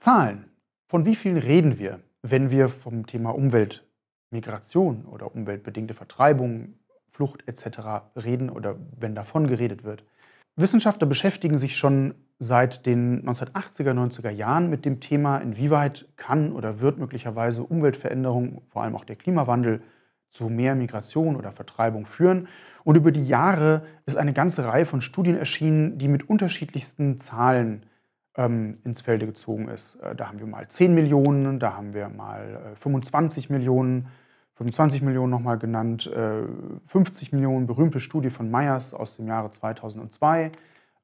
Zahlen. Von wie vielen reden wir, wenn wir vom Thema Umweltmigration oder umweltbedingte Vertreibung, Flucht etc. reden oder wenn davon geredet wird? Wissenschaftler beschäftigen sich schon seit den 1980er, 90er Jahren mit dem Thema, inwieweit kann oder wird möglicherweise Umweltveränderung, vor allem auch der Klimawandel, zu mehr Migration oder Vertreibung führen. Und über die Jahre ist eine ganze Reihe von Studien erschienen, die mit unterschiedlichsten Zahlen ähm, ins Felde gezogen ist. Äh, da haben wir mal 10 Millionen, da haben wir mal äh, 25 Millionen, 25 Millionen nochmal genannt, äh, 50 Millionen, berühmte Studie von Meyers aus dem Jahre 2002.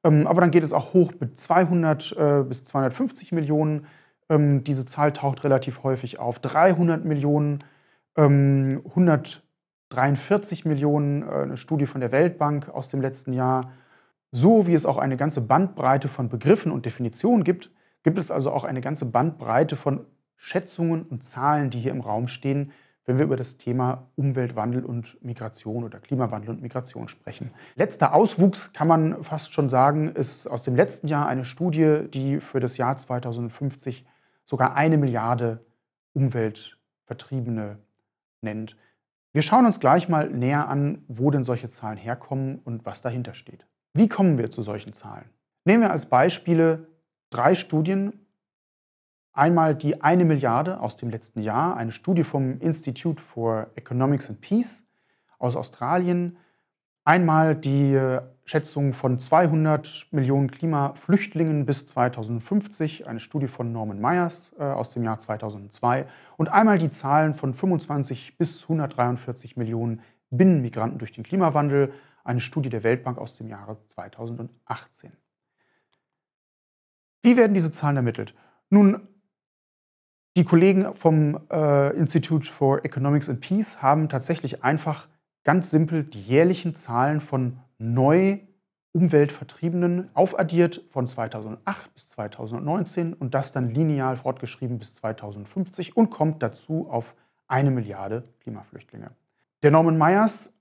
Ähm, aber dann geht es auch hoch mit 200 äh, bis 250 Millionen. Ähm, diese Zahl taucht relativ häufig auf. 300 Millionen, 143 ähm, Millionen, äh, eine Studie von der Weltbank aus dem letzten Jahr. So wie es auch eine ganze Bandbreite von Begriffen und Definitionen gibt, gibt es also auch eine ganze Bandbreite von Schätzungen und Zahlen, die hier im Raum stehen, wenn wir über das Thema Umweltwandel und Migration oder Klimawandel und Migration sprechen. Letzter Auswuchs kann man fast schon sagen, ist aus dem letzten Jahr eine Studie, die für das Jahr 2050 sogar eine Milliarde Umweltvertriebene nennt. Wir schauen uns gleich mal näher an, wo denn solche Zahlen herkommen und was dahinter steht. Wie kommen wir zu solchen Zahlen? Nehmen wir als Beispiele drei Studien. Einmal die eine Milliarde aus dem letzten Jahr, eine Studie vom Institute for Economics and Peace aus Australien. Einmal die äh, Schätzung von 200 Millionen Klimaflüchtlingen bis 2050, eine Studie von Norman Myers äh, aus dem Jahr 2002 und einmal die Zahlen von 25 bis 143 Millionen Binnenmigranten durch den Klimawandel eine Studie der Weltbank aus dem Jahre 2018. Wie werden diese Zahlen ermittelt? Nun, die Kollegen vom äh, Institute for Economics and Peace haben tatsächlich einfach ganz simpel die jährlichen Zahlen von neu Umweltvertriebenen aufaddiert von 2008 bis 2019 und das dann lineal fortgeschrieben bis 2050 und kommt dazu auf eine Milliarde Klimaflüchtlinge. Der Norman Myers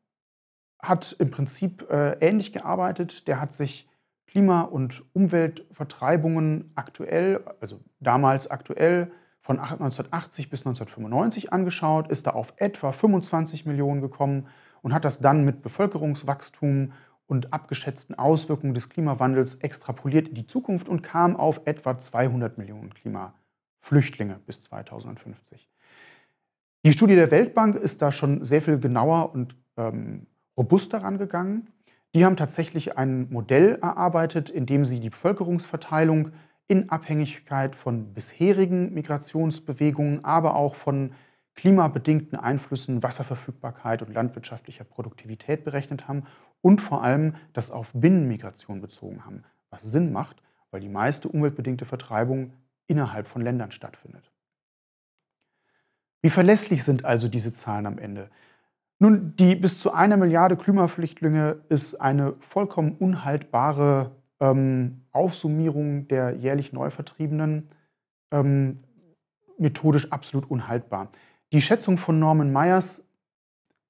hat im Prinzip äh, ähnlich gearbeitet. Der hat sich Klima- und Umweltvertreibungen aktuell, also damals aktuell, von 1980 bis 1995 angeschaut, ist da auf etwa 25 Millionen gekommen und hat das dann mit Bevölkerungswachstum und abgeschätzten Auswirkungen des Klimawandels extrapoliert in die Zukunft und kam auf etwa 200 Millionen Klimaflüchtlinge bis 2050. Die Studie der Weltbank ist da schon sehr viel genauer und ähm, robust daran gegangen. Die haben tatsächlich ein Modell erarbeitet, in dem sie die Bevölkerungsverteilung in Abhängigkeit von bisherigen Migrationsbewegungen, aber auch von klimabedingten Einflüssen, Wasserverfügbarkeit und landwirtschaftlicher Produktivität berechnet haben und vor allem das auf Binnenmigration bezogen haben, was Sinn macht, weil die meiste umweltbedingte Vertreibung innerhalb von Ländern stattfindet. Wie verlässlich sind also diese Zahlen am Ende? Nun, die bis zu einer Milliarde Klimaflüchtlinge ist eine vollkommen unhaltbare ähm, Aufsummierung der jährlich Neuvertriebenen, ähm, methodisch absolut unhaltbar. Die Schätzung von Norman Myers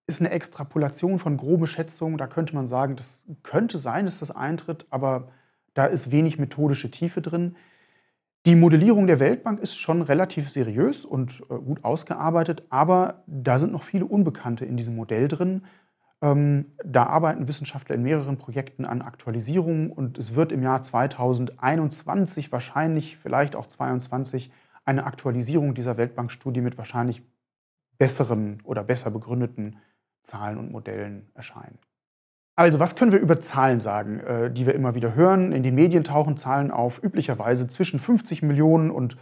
ist eine Extrapolation von groben Schätzungen. Da könnte man sagen, das könnte sein, dass das eintritt, aber da ist wenig methodische Tiefe drin. Die Modellierung der Weltbank ist schon relativ seriös und äh, gut ausgearbeitet, aber da sind noch viele Unbekannte in diesem Modell drin. Ähm, da arbeiten Wissenschaftler in mehreren Projekten an Aktualisierungen und es wird im Jahr 2021 wahrscheinlich, vielleicht auch 2022, eine Aktualisierung dieser Weltbankstudie mit wahrscheinlich besseren oder besser begründeten Zahlen und Modellen erscheinen. Also, was können wir über Zahlen sagen, äh, die wir immer wieder hören? In den Medien tauchen Zahlen auf, üblicherweise zwischen 50 Millionen und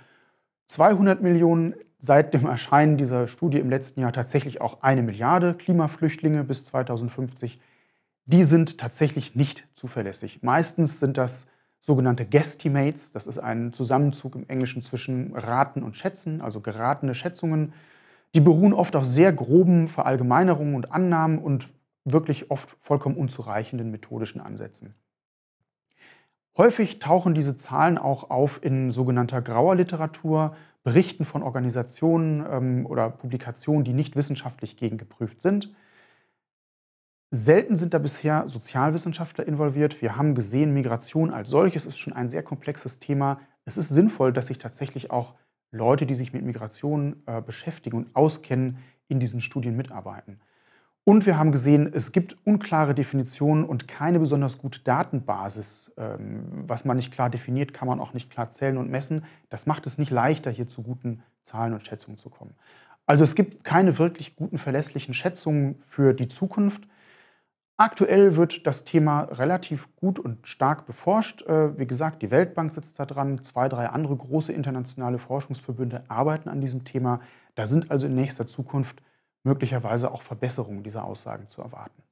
200 Millionen. Seit dem Erscheinen dieser Studie im letzten Jahr tatsächlich auch eine Milliarde Klimaflüchtlinge bis 2050. Die sind tatsächlich nicht zuverlässig. Meistens sind das sogenannte Guesstimates. Das ist ein Zusammenzug im Englischen zwischen Raten und Schätzen, also geratene Schätzungen. Die beruhen oft auf sehr groben Verallgemeinerungen und Annahmen und wirklich oft vollkommen unzureichenden methodischen Ansätzen. Häufig tauchen diese Zahlen auch auf in sogenannter grauer Literatur, Berichten von Organisationen ähm, oder Publikationen, die nicht wissenschaftlich gegengeprüft sind. Selten sind da bisher Sozialwissenschaftler involviert. Wir haben gesehen, Migration als solches ist schon ein sehr komplexes Thema. Es ist sinnvoll, dass sich tatsächlich auch Leute, die sich mit Migration äh, beschäftigen und auskennen, in diesen Studien mitarbeiten. Und wir haben gesehen, es gibt unklare Definitionen und keine besonders gute Datenbasis. Ähm, was man nicht klar definiert, kann man auch nicht klar zählen und messen. Das macht es nicht leichter, hier zu guten Zahlen und Schätzungen zu kommen. Also es gibt keine wirklich guten, verlässlichen Schätzungen für die Zukunft. Aktuell wird das Thema relativ gut und stark beforscht. Äh, wie gesagt, die Weltbank sitzt da dran, zwei, drei andere große internationale Forschungsverbünde arbeiten an diesem Thema. Da sind also in nächster Zukunft möglicherweise auch Verbesserungen dieser Aussagen zu erwarten.